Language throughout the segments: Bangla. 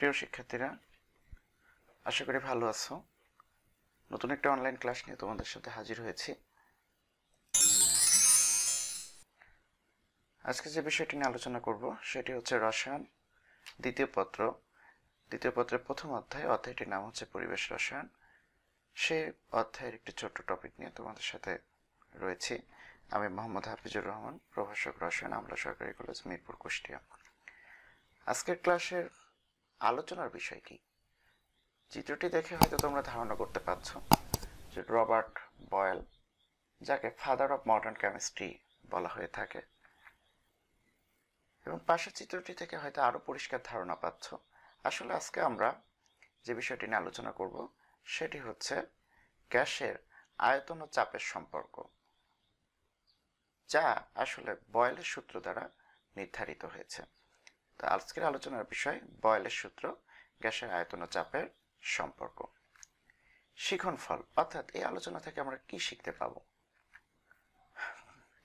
প্রিয় শিক্ষার্থীরা আশা করি ভালো আছো নতুন একটা অনলাইন ক্লাস নিয়ে তোমাদের সাথে হাজির হয়েছি আজকে যে বিষয়টি নিয়ে আলোচনা করব সেটি হচ্ছে রসায়ন দ্বিতীয় পত্র দ্বিতীয় পত্রের প্রথম অধ্যায় অধ্যায়টির নাম হচ্ছে পরিবেশ রসায়ন সে অধ্যায়ের একটি ছোট্ট টপিক নিয়ে তোমাদের সাথে রয়েছি আমি মোহাম্মদ হাফিজুর রহমান প্রভাষক রসায়ন আমলা সরকারি কলেজ মিরপুর কুষ্টিয়া আজকের ক্লাসের আলোচনার বিষয় কি চিত্রটি দেখে হয়তো তোমরা ধারণা করতে পারছ যে রবার্ট বয়েল যাকে ফাদার অফ মডার্ন কেমিস্ট্রি বলা হয়ে থাকে এবং পাশের চিত্রটি থেকে হয়তো আরও পরিষ্কার ধারণা পাচ্ছ আসলে আজকে আমরা যে বিষয়টি নিয়ে আলোচনা করব সেটি হচ্ছে গ্যাসের আয়তন ও চাপের সম্পর্ক যা আসলে বয়েলের সূত্র দ্বারা নির্ধারিত হয়েছে তো আজকের আলোচনার বিষয় বয়লের সূত্র গ্যাসের আয়তন ও চাপের সম্পর্ক শিখন ফল অর্থাৎ এই আলোচনা থেকে আমরা কি শিখতে পাব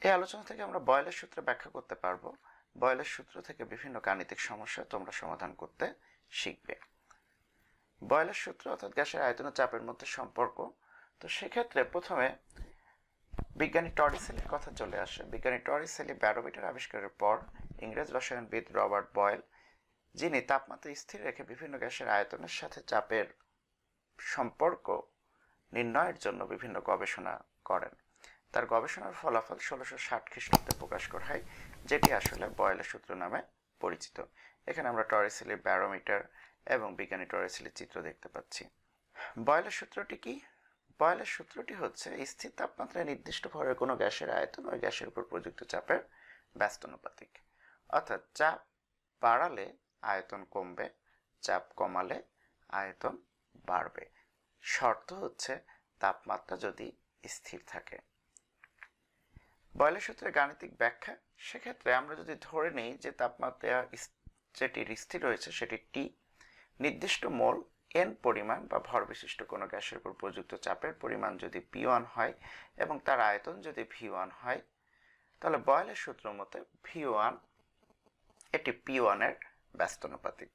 এই আলোচনা থেকে আমরা বয়লের সূত্র ব্যাখ্যা করতে পারবো বয়লের সূত্র থেকে বিভিন্ন গাণিতিক সমস্যা তোমরা সমাধান করতে শিখবে বয়লের সূত্র অর্থাৎ গ্যাসের আয়তন ও চাপের মধ্যে সম্পর্ক তো সেক্ষেত্রে প্রথমে বিজ্ঞানী টরিসেলির কথা চলে আসে বিজ্ঞানী টরিসেলি ব্যারোমিটার আবিষ্কারের পর ইংরেজ রসায়নবিদ রবার্ট বয়েল যিনি তাপমাত্রা স্থির রেখে বিভিন্ন গ্যাসের আয়তনের সাথে চাপের সম্পর্ক নির্ণয়ের জন্য বিভিন্ন গবেষণা করেন তার গবেষণার ফলাফল ষোলোশো ষাট খ্রিস্টাব্দে প্রকাশ করা হয় যেটি আসলে বয়েলের সূত্র নামে পরিচিত এখানে আমরা টরেসিলি ব্যারোমিটার এবং বিজ্ঞানী টরেসিলির চিত্র দেখতে পাচ্ছি বয়লের সূত্রটি কি বয়লের সূত্রটি হচ্ছে স্থির তাপমাত্রায় নির্দিষ্ট ভরের কোনো গ্যাসের আয়তন ওই গ্যাসের উপর প্রযুক্ত চাপের ব্যস্ত অনুপাতিক অর্থাৎ চাপ বাড়ালে আয়তন কমবে চাপ কমালে আয়তন বাড়বে শর্ত হচ্ছে তাপমাত্রা যদি স্থির থাকে বয়লের সূত্রের গাণিতিক ব্যাখ্যা সেক্ষেত্রে আমরা যদি ধরে নিই যে তাপমাত্রা যেটির স্থির রয়েছে সেটি টি নির্দিষ্ট মোল এন পরিমাণ বা ভর বিশিষ্ট কোনো গ্যাসের উপর প্রযুক্ত চাপের পরিমাণ যদি পি ওয়ান হয় এবং তার আয়তন যদি ভি ওয়ান হয় তাহলে বয়লের সূত্র মতে ভি ওয়ান এটি পি ওয়ানের ব্যস্তানুপাতিক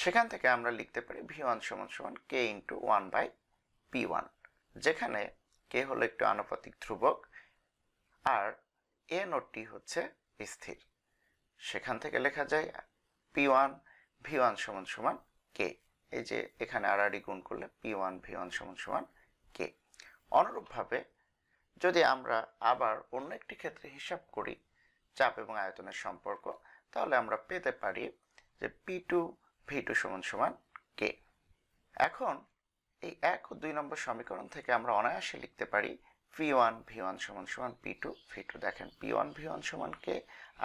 সেখান থেকে আমরা লিখতে পারি ভি ওয়ান সমান সমান K into one by P one যেখানে কে হলো একটু আনুপাতিক ধ্রুবক আর এ নোটটি হচ্ছে স্থির সেখান থেকে লেখা যায় পি ওয়ান ভি ওয়ান সমান সমান কে এই যে এখানে আড়াআড়ি গুণ করলে পি ওয়ান ভি ওয়ান সমান সমান কে অনুরূপভাবে যদি আমরা আবার অন্য একটি ক্ষেত্রে হিসাব করি চাপ এবং আয়তনের সম্পর্ক তাহলে আমরা পেতে পারি যে পি টু ভি টু সমান সমান কে এখন এই এক ও দুই নম্বর সমীকরণ থেকে আমরা অনায়াসে লিখতে পারি পি ওয়ান ভি ওয়ান সমান সমান পি টু ভি টু দেখেন পি ওয়ান ভি ওয়ান সমান কে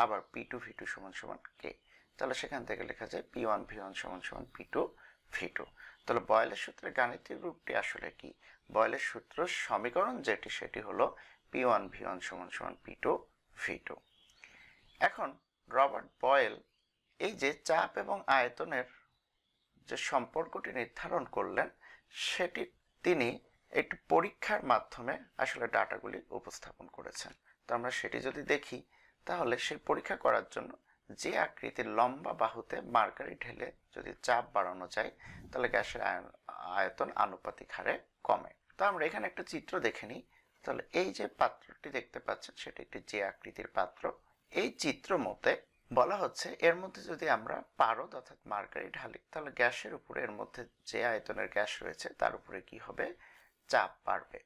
আবার পি টু ভি টু সমান সমান কে তাহলে সেখান থেকে লেখা যায় পি ওয়ান ভি ওয়ান সমান সমান পি টু ভি টু তাহলে বয়লের সূত্রের গাণিতিক রূপটি আসলে কি বয়লের সূত্র সমীকরণ যেটি সেটি হলো পি ওয়ান ভি ওয়ান সমান সমান পি টু ভি টু এখন রবার্ট বয়েল এই যে চাপ এবং আয়তনের যে সম্পর্কটি নির্ধারণ করলেন সেটি তিনি একটি পরীক্ষার মাধ্যমে আসলে ডাটাগুলি উপস্থাপন করেছেন তো আমরা সেটি যদি দেখি তাহলে সেই পরীক্ষা করার জন্য যে আকৃতির লম্বা বাহুতে মার্কারি ঢেলে যদি চাপ বাড়ানো যায় তাহলে গ্যাসের আয়তন আনুপাতিক হারে কমে তো আমরা এখানে একটা চিত্র দেখে নিই তাহলে এই যে পাত্রটি দেখতে পাচ্ছেন সেটি একটি যে আকৃতির পাত্র এই চিত্র মতে বলা হচ্ছে এর মধ্যে যদি আমরা পারদ অর্থাৎ মার্কারি ঢালি তাহলে গ্যাসের উপরে এর মধ্যে যে আয়তনের গ্যাস রয়েছে তার উপরে কি হবে চাপ বাড়বে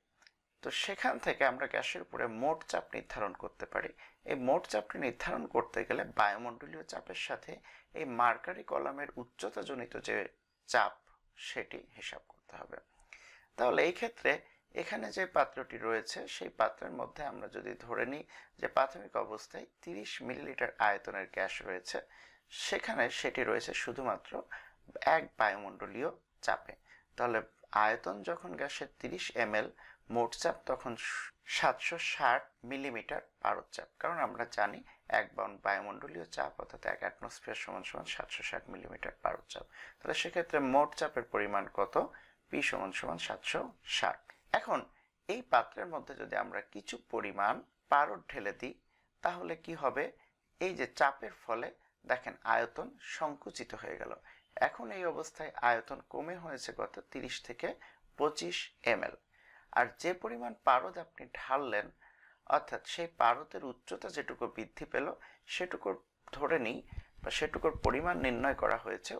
তো সেখান থেকে আমরা গ্যাসের উপরে মোট চাপ নির্ধারণ করতে পারি এই মোট চাপটি নির্ধারণ করতে গেলে বায়ুমণ্ডলীয় চাপের সাথে এই মার্কারি কলামের উচ্চতাজনিত যে চাপ সেটি হিসাব করতে হবে তাহলে এই ক্ষেত্রে এখানে যে পাত্রটি রয়েছে সেই পাত্রের মধ্যে আমরা যদি ধরে নিই যে প্রাথমিক অবস্থায় 30 মিলিলিটার আয়তনের গ্যাস রয়েছে সেখানে সেটি রয়েছে শুধুমাত্র এক বায়ুমণ্ডলীয় চাপে তাহলে আয়তন যখন গ্যাসের 30 এম এল মোট চাপ তখন সাতশো ষাট মিলিমিটার পারদ চাপ কারণ আমরা জানি এক বাউন্ড বায়ুমণ্ডলীয় চাপ অর্থাৎ এক অ্যাটমসফিয়ার সমান সমান সাতশো ষাট মিলিমিটার পারদ চাপ তাহলে সেক্ষেত্রে মোট চাপের পরিমাণ কত পি সমান সমান সাতশো ষাট এখন এই পাত্রের মধ্যে যদি আমরা কিছু পরিমাণ পারদ ঢেলে দিই তাহলে কি হবে এই যে চাপের ফলে দেখেন আয়তন সংকুচিত হয়ে গেল এখন এই অবস্থায় আয়তন কমে হয়েছে গত 30 থেকে পঁচিশ এম আর যে পরিমাণ পারদ আপনি ঢাললেন অর্থাৎ সেই পারদের উচ্চতা যেটুকু বৃদ্ধি পেল সেটুকুর ধরে নিই বা সেটুকুর পরিমাণ নির্ণয় করা হয়েছে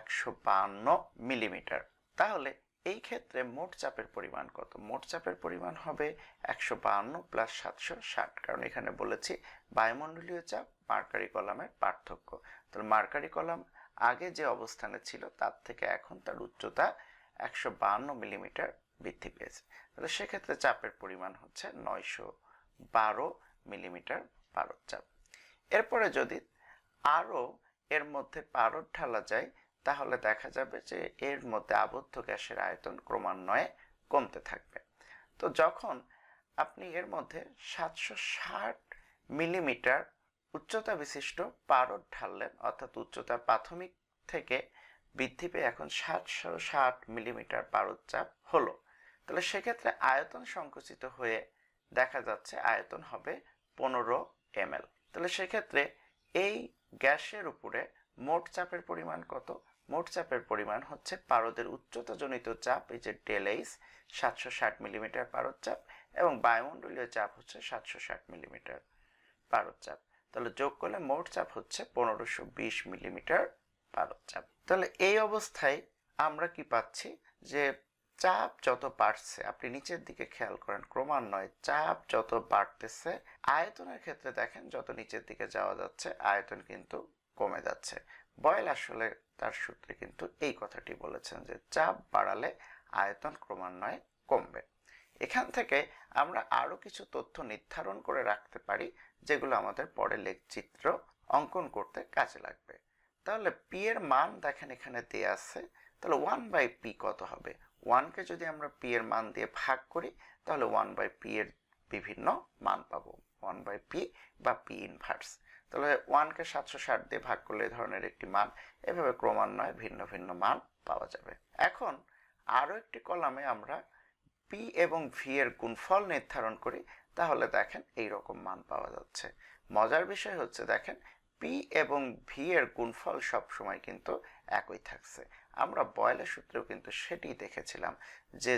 একশো বান্ন মিলিমিটার তাহলে এই ক্ষেত্রে মোট চাপের পরিমাণ কত মোট চাপের পরিমাণ হবে একশো বাহান্ন প্লাস সাতশো ষাট কারণ এখানে বলেছি বায়ুমণ্ডলীয় চাপ মার্কারি কলামের পার্থক্য তাহলে মার্কারি কলাম আগে যে অবস্থানে ছিল তার থেকে এখন তার উচ্চতা একশো বাহান্ন মিলিমিটার বৃদ্ধি পেয়েছে তাহলে সেক্ষেত্রে চাপের পরিমাণ হচ্ছে নয়শো বারো মিলিমিটার পারদ চাপ এরপরে যদি আরও এর মধ্যে পারদ ঢালা যায় তাহলে দেখা যাবে যে এর মধ্যে আবদ্ধ গ্যাসের আয়তন ক্রমান্বয়ে কমতে থাকবে তো যখন আপনি এর মধ্যে সাতশো ষাট মিলিমিটার উচ্চতা বিশিষ্ট পারদ ঢাললেন অর্থাৎ উচ্চতা প্রাথমিক থেকে বৃদ্ধি পেয়ে এখন সাতশো ষাট মিলিমিটার পারদ চাপ হলো তাহলে সেক্ষেত্রে আয়তন সংকুচিত হয়ে দেখা যাচ্ছে আয়তন হবে পনেরো এম তাহলে সেক্ষেত্রে এই গ্যাসের উপরে মোট চাপের পরিমাণ কত মোট চাপের পরিমাণ হচ্ছে পারদের উচ্চতাজনিত চাপ এই যে ডেলেইস সাতশো ষাট মিলিমিটার পারদ চাপ এবং বায়ুমণ্ডলীয় চাপ হচ্ছে সাতশো ষাট মিলিমিটার পারদ চাপ তাহলে যোগ করলে মোট চাপ হচ্ছে পনেরোশো বিশ মিলিমিটার পারদ চাপ তাহলে এই অবস্থায় আমরা কি পাচ্ছি যে চাপ যত বাড়ছে আপনি নিচের দিকে খেয়াল করেন ক্রমান্বয়ে চাপ যত বাড়তেছে আয়তনের ক্ষেত্রে দেখেন যত নিচের দিকে যাওয়া যাচ্ছে আয়তন কিন্তু কমে যাচ্ছে বয়েল আসলে তার সূত্রে কিন্তু এই কথাটি বলেছেন যে চাপ বাড়ালে আয়তন ক্রমান্বয়ে কমবে এখান থেকে আমরা আরও কিছু তথ্য নির্ধারণ করে রাখতে পারি যেগুলো আমাদের পরে লেখচিত্র অঙ্কন করতে কাজে লাগবে তাহলে পি এর মান দেখেন এখানে দিয়ে আছে তাহলে ওয়ান বাই পি কত হবে ওয়ানকে যদি আমরা পি এর মান দিয়ে ভাগ করি তাহলে ওয়ান বাই পি এর বিভিন্ন মান পাবো ওয়ান বাই পি বা পি ইনভার্স তাহলে ওয়ানকে সাতশো ষাট দিয়ে ভাগ করলে এই ধরনের একটি মান এভাবে ক্রমান্বয়ে ভিন্ন ভিন্ন মান পাওয়া যাবে এখন আরও একটি কলামে আমরা পি এবং ভি এর গুণফল নির্ধারণ করি তাহলে দেখেন এই রকম মান পাওয়া যাচ্ছে মজার বিষয় হচ্ছে দেখেন পি এবং ভি এর গুণফল সবসময় কিন্তু একই থাকছে আমরা বয়লের সূত্রেও কিন্তু সেটি দেখেছিলাম যে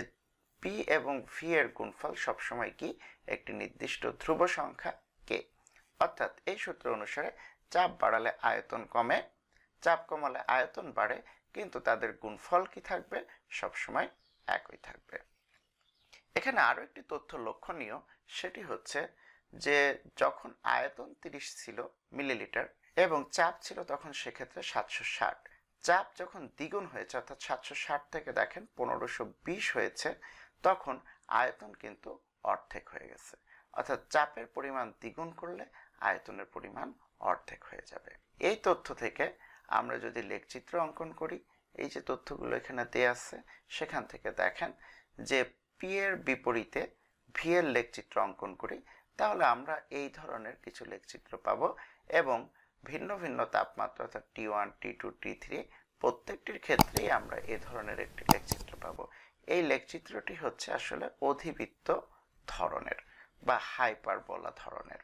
পি এবং ভি এর গুণফল সবসময় কি একটি নির্দিষ্ট ধ্রুব সংখ্যা অর্থাৎ এই সূত্র অনুসারে চাপ বাড়ালে আয়তন কমে চাপ কমালে আয়তন বাড়ে কিন্তু তাদের গুণফল কি থাকবে সবসময় একই থাকবে এখানে আরও একটি তথ্য লক্ষণীয় সেটি হচ্ছে যে যখন আয়তন তিরিশ ছিল মিলিলিটার এবং চাপ ছিল তখন সেক্ষেত্রে সাতশো ষাট চাপ যখন দ্বিগুণ হয়েছে অর্থাৎ সাতশো ষাট থেকে দেখেন পনেরোশো বিশ হয়েছে তখন আয়তন কিন্তু অর্ধেক হয়ে গেছে অর্থাৎ চাপের পরিমাণ দ্বিগুণ করলে আয়তনের পরিমাণ অর্ধেক হয়ে যাবে এই তথ্য থেকে আমরা যদি লেখচিত্র অঙ্কন করি এই যে তথ্যগুলো এখানে দেয়া আছে সেখান থেকে দেখেন যে পি এর বিপরীতে ভি এর লেখচিত্র অঙ্কন করি তাহলে আমরা এই ধরনের কিছু লেখচিত্র পাব এবং ভিন্ন ভিন্ন তাপমাত্রা অর্থাৎ T one T two T three প্রত্যেকটির ক্ষেত্রেই আমরা এ ধরনের একটি লেখচিত্র পাব এই লেখচিত্রটি হচ্ছে আসলে অধিবৃত্ত ধরনের বা হাইপার বলা ধরনের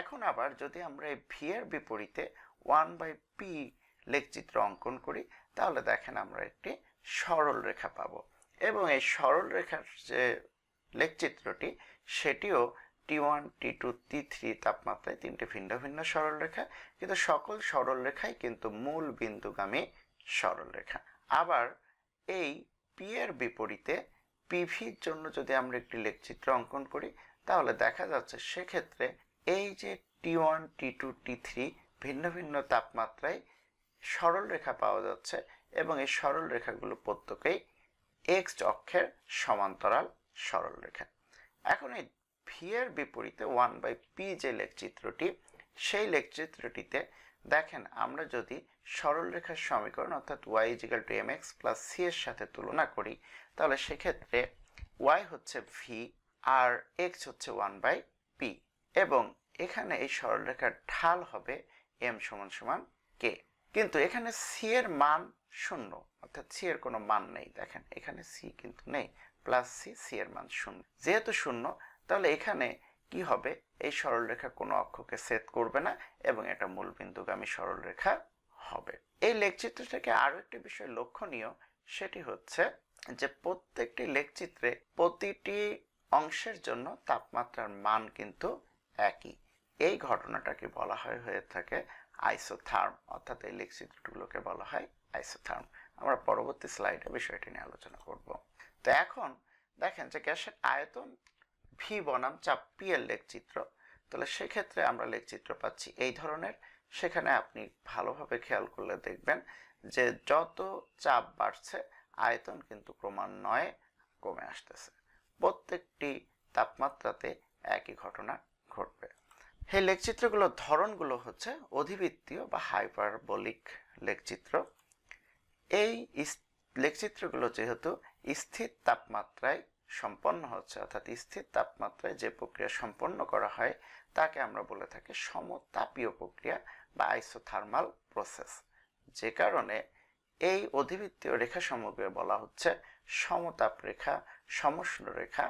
এখন আবার যদি আমরা এই ভি এর বিপরীতে ওয়ান বাই পি লেখচিত্র অঙ্কন করি তাহলে দেখেন আমরা একটি সরল রেখা পাব এবং এই সরল রেখার যে লেখচিত্রটি সেটিও T one T two T three তাপমাত্রায় তিনটি ভিন্ন ভিন্ন সরল রেখা কিন্তু সকল সরল রেখাই কিন্তু মূল বিন্দুগামী সরল রেখা আবার এই পি এর বিপরীতে পিভির জন্য যদি আমরা একটি লেখচিত্র অঙ্কন করি তাহলে দেখা যাচ্ছে সেক্ষেত্রে এই যে T one T two T three ভিন্ন ভিন্ন তাপমাত্রায় সরল রেখা পাওয়া যাচ্ছে এবং এই সরল রেখাগুলো প্রত্যেকেই এক্স অক্ষের সমান্তরাল সরল রেখা এখন এই ভি এর বিপরীতে ওয়ান বাই পি যে লেখচিত্রটি সেই লেখচিত্রটিতে দেখেন আমরা যদি সরল রেখার সমীকরণ অর্থাৎ Y is equal to M X plus C এর সাথে তুলনা করি তাহলে সেক্ষেত্রে ওয়াই হচ্ছে ভি আর এক্স হচ্ছে ওয়ান বাই পি এবং এখানে এই সরলরেখার ঢাল হবে এম সমান সমান কে কিন্তু এখানে সি এর মান শূন্য অর্থাৎ সি এর কোনো মান নেই দেখেন এখানে সি কিন্তু নেই প্লাস সি সি এর মান শূন্য যেহেতু শূন্য তাহলে এখানে কি হবে এই সরলরেখা কোনো অক্ষকে সেট করবে না এবং এটা মূল বিন্দুগামী সরলরেখা হবে এই লেখচিত্র থেকে আরও একটি বিষয় লক্ষণীয় সেটি হচ্ছে যে প্রত্যেকটি লেখচিত্রে প্রতিটি অংশের জন্য তাপমাত্রার মান কিন্তু একই এই ঘটনাটাকে বলা হয় হয়ে থাকে আইসোথার্ম অর্থাৎ এই বলা হয় আইসোথার্ম আমরা পরবর্তী স্লাইডে বিষয়টি নিয়ে আলোচনা করব তো এখন দেখেন যে গ্যাসের আয়তন ভি বনাম চাপ পি এর লেখচিত্র তাহলে সেক্ষেত্রে আমরা লেখচিত্র পাচ্ছি এই ধরনের সেখানে আপনি ভালোভাবে খেয়াল করলে দেখবেন যে যত চাপ বাড়ছে আয়তন কিন্তু ক্রমান্বয়ে কমে আসতেছে প্রত্যেকটি তাপমাত্রাতে একই ঘটনা ঘটবে সেই লেখচিত্রগুলোর ধরনগুলো হচ্ছে অধিবৃত্তীয় বা হাইপারবলিক লেখচিত্র এই লেখচিত্রগুলো যেহেতু স্থির তাপমাত্রায় সম্পন্ন হচ্ছে অর্থাৎ স্থির তাপমাত্রায় যে প্রক্রিয়া সম্পন্ন করা হয় তাকে আমরা বলে থাকি সমতাপীয় প্রক্রিয়া বা আইসোথার্মাল প্রসেস যে কারণে এই অধিবৃত্তীয় রেখা সমগ্রে বলা হচ্ছে সমতাপ রেখা সমষ্ণ রেখা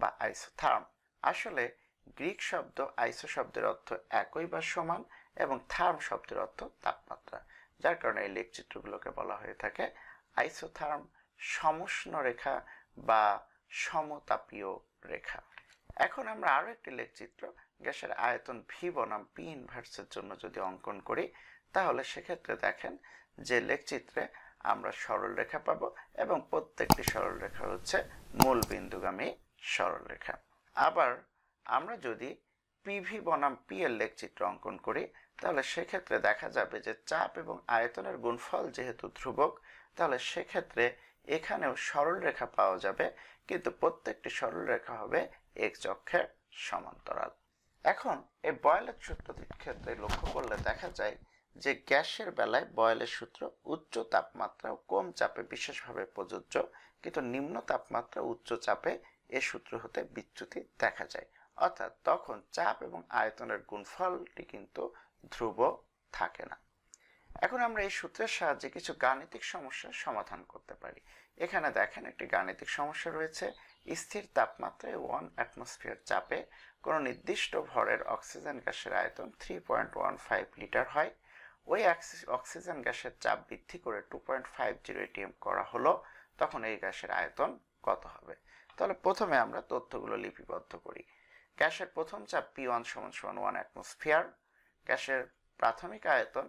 বা আইসোথার্ম আসলে গ্রিক শব্দ আইসো শব্দের অর্থ একই বা সমান এবং থার্ম শব্দের অর্থ তাপমাত্রা যার কারণে এই লেখচিত্রগুলোকে বলা হয়ে থাকে আইসোথার্ম সমষ্ণ রেখা বা সমতাপীয় রেখা এখন আমরা আরও একটি লেখচিত্র গ্যাসের আয়তন ভি বনাম পি ইনভার্সের জন্য যদি অঙ্কন করি তাহলে সেক্ষেত্রে দেখেন যে লেখচিত্রে আমরা সরল রেখা পাবো এবং প্রত্যেকটি সরল রেখা হচ্ছে মূল বিন্দুগামী সরল রেখা আবার আমরা যদি পিভি বনাম পি এর লেখচিত্র অঙ্কন করি তাহলে সেক্ষেত্রে দেখা যাবে যে চাপ এবং আয়তনের গুণফল যেহেতু ধ্রুবক তাহলে সেক্ষেত্রে এখানেও সরল রেখা পাওয়া যাবে কিন্তু প্রত্যেকটি সরল রেখা হবে এক চক্ষের সমান্তরাল এখন এই বয়লের সূত্রটির ক্ষেত্রে লক্ষ্য করলে দেখা যায় যে গ্যাসের বেলায় বয়লের সূত্র উচ্চ তাপমাত্রা ও কম চাপে বিশেষভাবে প্রযোজ্য কিন্তু নিম্ন তাপমাত্রা উচ্চ চাপে এ সূত্র হতে বিচ্যুতি দেখা যায় অর্থাৎ তখন চাপ এবং আয়তনের গুণফলটি কিন্তু ধ্রুব থাকে না এখন আমরা এই সূত্রের সাহায্যে কিছু গাণিতিক সমস্যার সমাধান করতে পারি এখানে দেখেন একটি গাণিতিক সমস্যা রয়েছে স্থির তাপমাত্রায় ওয়ান অ্যাটমসফিয়ার চাপে কোনো নির্দিষ্ট ভরের অক্সিজেন গ্যাসের আয়তন three point one five litre হয় ওই অক্সিজেন গ্যাসের চাপ বৃদ্ধি করে two point five zero ATM করা হলো তখন এই গ্যাসের আয়তন কত হবে তাহলে প্রথমে আমরা তথ্যগুলো লিপিবদ্ধ করি গ্যাসের প্রথম চাপ পি ওয়ান সমান সমান ওয়ান অ্যাটমসফিয়ার গ্যাসের প্রাথমিক আয়তন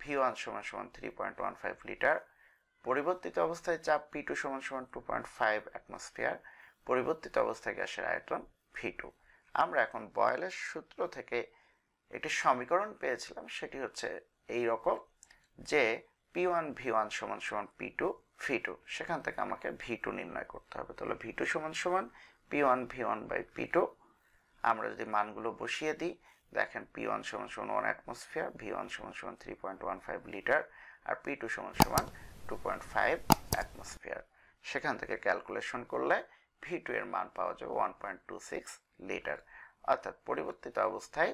ভি ওয়ান সমান সমান three point one five litre পরিবর্তিত অবস্থায় চাপ পি টু সমান সমান টু পয়েন্ট ফাইভ অ্যাটমসফিয়ার পরিবর্তিত অবস্থায় গ্যাসের আয়তন ভি টু আমরা এখন বয়লের সূত্র থেকে একটি সমীকরণ পেয়েছিলাম সেটি হচ্ছে এই রকম যে পি ওয়ান ভি ওয়ান সমান সমান পি টু ভি টু সেখান থেকে আমাকে ভি টু নির্ণয় করতে হবে তাহলে ভি টু সমান সমান P one V one by P two আমরা যদি মানগুলো বসিয়ে দিই দেখেন পি ওয়ান সমান সমান ওয়ান অ্যাটমসফিয়ার ভি ওয়ান সমান সমান three point one five litre আর পি টু সমান সমান টু পয়েন্ট ফাইভ অ্যাটমসফিয়ার সেখান থেকে ক্যালকুলেশন করলে ভি টু এর মান পাওয়া যাবে one point two six litre অর্থাৎ পরিবর্তিত অবস্থায়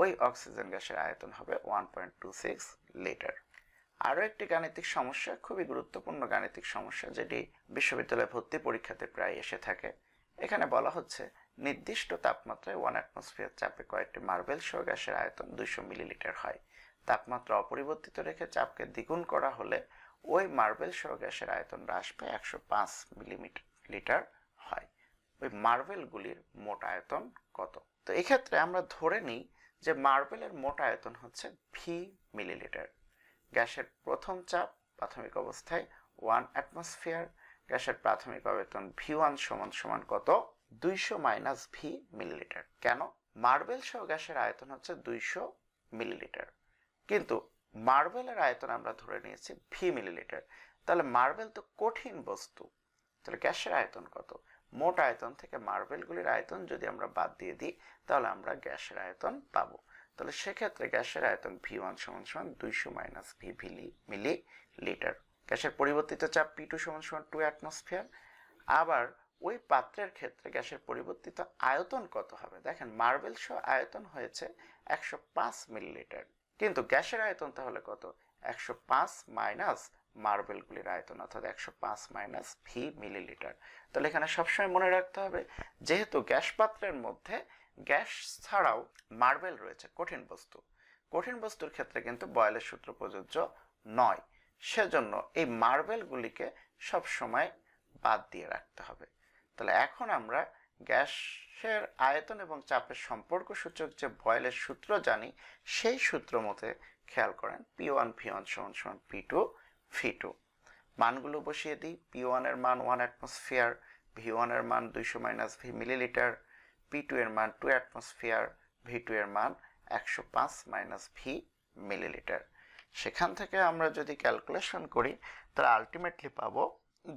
ওই অক্সিজেন গ্যাসের আয়তন হবে one point two six litre আরও একটি গাণিতিক সমস্যা খুবই গুরুত্বপূর্ণ গাণিতিক সমস্যা যেটি বিশ্ববিদ্যালয়ে ভর্তি পরীক্ষাতে প্রায় এসে থাকে এখানে বলা হচ্ছে নির্দিষ্ট তাপমাত্রায় ওয়ান অ্যাটমসফিয়ার চাপে কয়েকটি মার্বেল সহ গ্যাসের আয়তন দুইশো মিলিলিটার হয় তাপমাত্রা অপরিবর্তিত রেখে চাপকে দ্বিগুণ করা হলে ওই মার্বেল সহ গ্যাসের আয়তন হ্রাস পায় একশো পাঁচ মিলিমিটার লিটার হয় ওই মার্বেলগুলির মোট আয়তন কত তো এক্ষেত্রে আমরা ধরে নিই যে মার্বেলের মোট আয়তন হচ্ছে ভি মিলিলিটার গ্যাসের প্রথম চাপ প্রাথমিক অবস্থায় ওয়ান অ্যাটমসফিয়ার গ্যাসের প্রাথমিক আয়তন ভি ওয়ান সমান সমান কত দুইশো মাইনাস ভি মিলিলিটার কেন মার্বেল সহ গ্যাসের আয়তন হচ্ছে দুইশো মিলিলিটার কিন্তু মার্বেলের আয়তন আমরা ধরে নিয়েছি ভি মিলিলিটার তাহলে মার্বেল তো কঠিন বস্তু তাহলে গ্যাসের আয়তন কত মোট আয়তন থেকে মার্বেলগুলির আয়তন যদি আমরা বাদ দিয়ে দিই তাহলে আমরা গ্যাসের আয়তন পাবো তাহলে সেক্ষেত্রে গ্যাসের আয়তন ভি ওয়ান সমান সমান দুইশো মাইনাস ভি ভিলি মিলি লিটার গ্যাসের পরিবর্তিত চাপ পি টু সমান সমান টু অ্যাটমসফিয়ার আবার ওই পাত্রের ক্ষেত্রে গ্যাসের পরিবর্তিত আয়তন কত হবে দেখেন মার্বেল সহ আয়তন হয়েছে একশো পাঁচ মিলিলিটার কিন্তু গ্যাসের আয়তন তাহলে কত একশো পাঁচ মাইনাস মার্বেলগুলির আয়তন অর্থাৎ একশো পাঁচ মাইনাস ভি মিলিলিটার তাহলে এখানে সবসময় মনে রাখতে হবে যেহেতু গ্যাস পাত্রের মধ্যে গ্যাস ছাড়াও মার্বেল রয়েছে কঠিন বস্তু কঠিন বস্তুর ক্ষেত্রে কিন্তু বয়লের সূত্র প্রযোজ্য নয় সেজন্য এই মার্বেলগুলিকে সবসময় বাদ দিয়ে রাখতে হবে তাহলে এখন আমরা গ্যাসের আয়তন এবং চাপের সম্পর্ক সূচক যে বয়েলের সূত্র জানি সেই সূত্র মতে খেয়াল করেন পি ওয়ান ভি ওয়ান সমান সমান পি টু ভি টু মানগুলো বসিয়ে দিই পি ওয়ানের মান ওয়ান অ্যাটমসফিয়ার ভি ওয়ানের মান দুইশো minus V millilitre P two এর মান টু অ্যাটমসফিয়ার ভি টু এর মান একশো পাঁচ মাইনাস ভি মিলিলিটার সেখান থেকে আমরা যদি ক্যালকুলেশন করি তাহলে আলটিমেটলি পাবো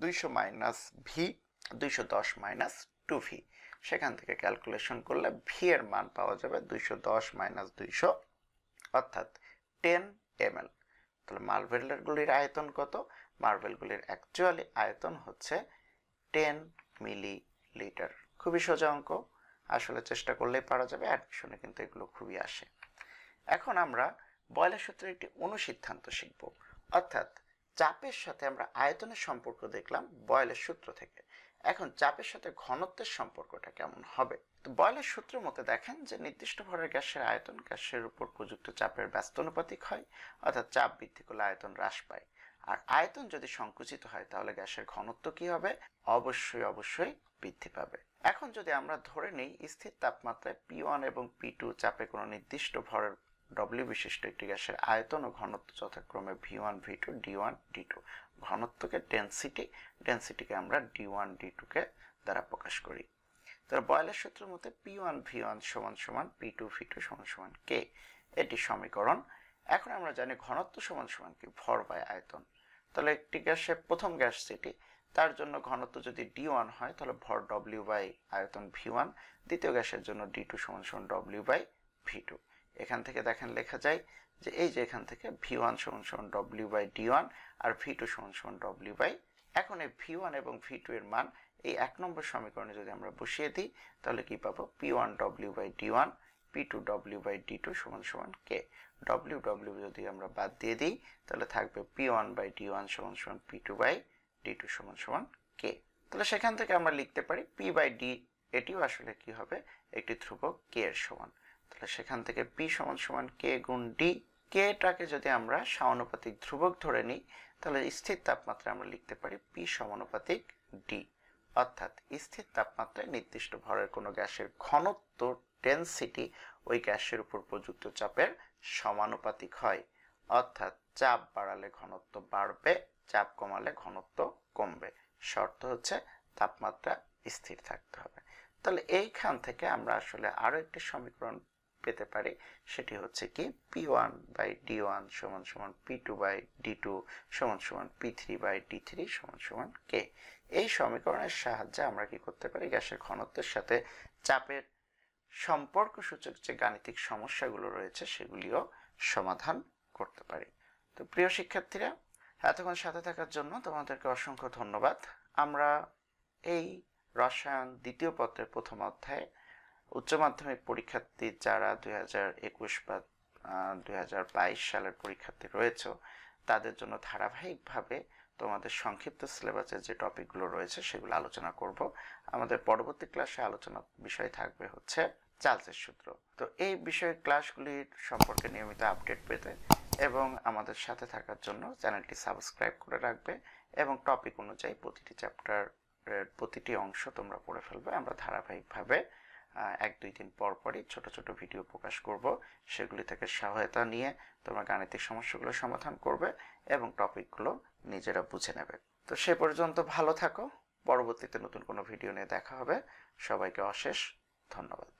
দুইশো মাইনাস ভি দুইশো দশ মাইনাস টু ভি সেখান থেকে ক্যালকুলেশন করলে ভি এর মান পাওয়া যাবে দুইশো দশ মাইনাস দুইশো অর্থাৎ টেন এম এল তাহলে মার্বেলগুলির আয়তন কত মার্বেলগুলির অ্যাকচুয়ালি আয়তন হচ্ছে টেন মিলিলিটার খুবই সোজা অঙ্ক আসলে চেষ্টা করলেই পারা যাবে অ্যাডমিশনে কিন্তু এগুলো খুবই আসে এখন আমরা বয়লার সূত্রের একটি অনুসিদ্ধান্ত শিখব অর্থাৎ চাপের সাথে আমরা আয়তনের সম্পর্ক দেখলাম বয়লের সূত্র থেকে এখন চাপের সাথে ঘনত্বের সম্পর্কটা কেমন হবে তো বয়লার সূত্র মতে দেখেন যে নির্দিষ্ট ভরের গ্যাসের আয়তন গ্যাসের উপর প্রযুক্ত চাপের ব্যস্তানুপাতিক হয় অর্থাৎ চাপ বৃদ্ধি করলে আয়তন হ্রাস পায় আর আয়তন যদি সংকুচিত হয় তাহলে গ্যাসের ঘনত্ব কি হবে অবশ্যই অবশ্যই বৃদ্ধি পাবে এখন যদি আমরা ধরে নিই স্থির তাপমাত্রায় পি ওয়ান এবং পি টু চাপে কোনো নির্দিষ্ট ভরের ডব্লিউ বিশিষ্ট একটি গ্যাসের আয়তন ও ঘনত্ব যথাক্রমে V one V two D one D two ঘনত্বকে ডেন্সিটি ডেন্সিটিকে আমরা ডি ওয়ান ডি টুকে দ্বারা প্রকাশ করি তাহলে বয়লের সূত্রের মধ্যে পি ওয়ান ভি ওয়ান সমান সমান পি টু ভি টু সমান সমান কে এটি সমীকরণ এখন আমরা জানি ঘনত্ব সমান সমান কি ভর বাই আয়তন তাহলে একটি গ্যাসে প্রথম গ্যাস সেটি তার জন্য ঘনত্ব যদি ডি ওয়ান হয় তাহলে ভর ডব্লিউ বাই আয়তন ভি ওয়ান দ্বিতীয় গ্যাসের জন্য ডি টু সমান সমান ডব্লিউ বাই ভি টু এখান থেকে দেখেন লেখা যায় যে এই যে এখান থেকে ভি ওয়ান সমান সমান ডব্লিউ বাই ডি ওয়ান আর ভি টু সমান সমান ডব্লিউ বাই এখন এই ভি ওয়ান এবং ভি টু এর মান এই এক নম্বর সমীকরণে যদি আমরা বসিয়ে দিই তাহলে কি পাবো P one W by D one P two W by D two সমান সমান কে ডব্লিউ ডব্লিউ যদি আমরা বাদ দিয়ে দিই তাহলে থাকবে P one by D one সমান সমান P two by D two সমান সমান কে তাহলে সেখান থেকে আমরা লিখতে পারি পি বাই ডি এটিও আসলে কি হবে একটি ধ্রুবক কে এর সমান তাহলে সেখান থেকে পি সমান সমান কে গুণ ডি কেটাকে যদি আমরা সমানুপাতিক ধ্রুবক ধরে নিই তাহলে স্থির তাপমাত্রা আমরা লিখতে পারি পি সমানুপাতিক ডি অর্থাৎ স্থির তাপমাত্রায় নির্দিষ্ট ভরের কোনো গ্যাসের ঘনত্ব ডেন্সিটি ওই গ্যাসের উপর প্রযুক্ত চাপের সমানুপাতিক হয় অর্থাৎ চাপ বাড়ালে ঘনত্ব বাড়বে চাপ কমালে ঘনত্ব কমবে শর্ত হচ্ছে তাপমাত্রা স্থির থাকতে হবে তাহলে এইখান থেকে আমরা আসলে আরও একটি সমীকরণ পেতে পারি সেটি হচ্ছে কি P one by D one সমান সমান P two by D two সমান সমান P three by D three সমান সমান কে এই সমীকরণের সাহায্যে আমরা কি করতে পারি গ্যাসের ঘনত্বের সাথে চাপের সম্পর্ক সূচক যে গাণিতিক সমস্যাগুলো রয়েছে সেগুলিও সমাধান করতে পারি তো প্রিয় শিক্ষার্থীরা এতক্ষণ সাথে থাকার জন্য তোমাদেরকে অসংখ্য ধন্যবাদ আমরা এই রসায়ন দ্বিতীয় পত্রের প্রথম অধ্যায়ে উচ্চ মাধ্যমিক পরীক্ষার্থী যারা দুই হাজার একুশ বা দুই হাজার বাইশ সালের পরীক্ষার্থী রয়েছে তাদের জন্য ধারাবাহিকভাবে তোমাদের সংক্ষিপ্ত সিলেবাসে যে টপিকগুলো রয়েছে সেগুলো আলোচনা করব আমাদের পরবর্তী ক্লাসে আলোচনা বিষয় থাকবে হচ্ছে চার্লসের সূত্র তো এই বিষয়ে ক্লাসগুলির সম্পর্কে নিয়মিত আপডেট পেতে এবং আমাদের সাথে থাকার জন্য চ্যানেলটি সাবস্ক্রাইব করে রাখবে এবং টপিক অনুযায়ী প্রতিটি চ্যাপ্টার প্রতিটি অংশ তোমরা পড়ে ফেলবে আমরা ধারাবাহিকভাবে এক দুই দিন পর পরই ছোট ছোট ভিডিও প্রকাশ করব সেগুলি থেকে সহায়তা নিয়ে তোমরা গাণিতিক সমস্যাগুলো সমাধান করবে এবং টপিকগুলো নিজেরা বুঝে নেবে তো সে পর্যন্ত ভালো থাকো পরবর্তীতে নতুন কোনো ভিডিও নিয়ে দেখা হবে সবাইকে অশেষ ধন্যবাদ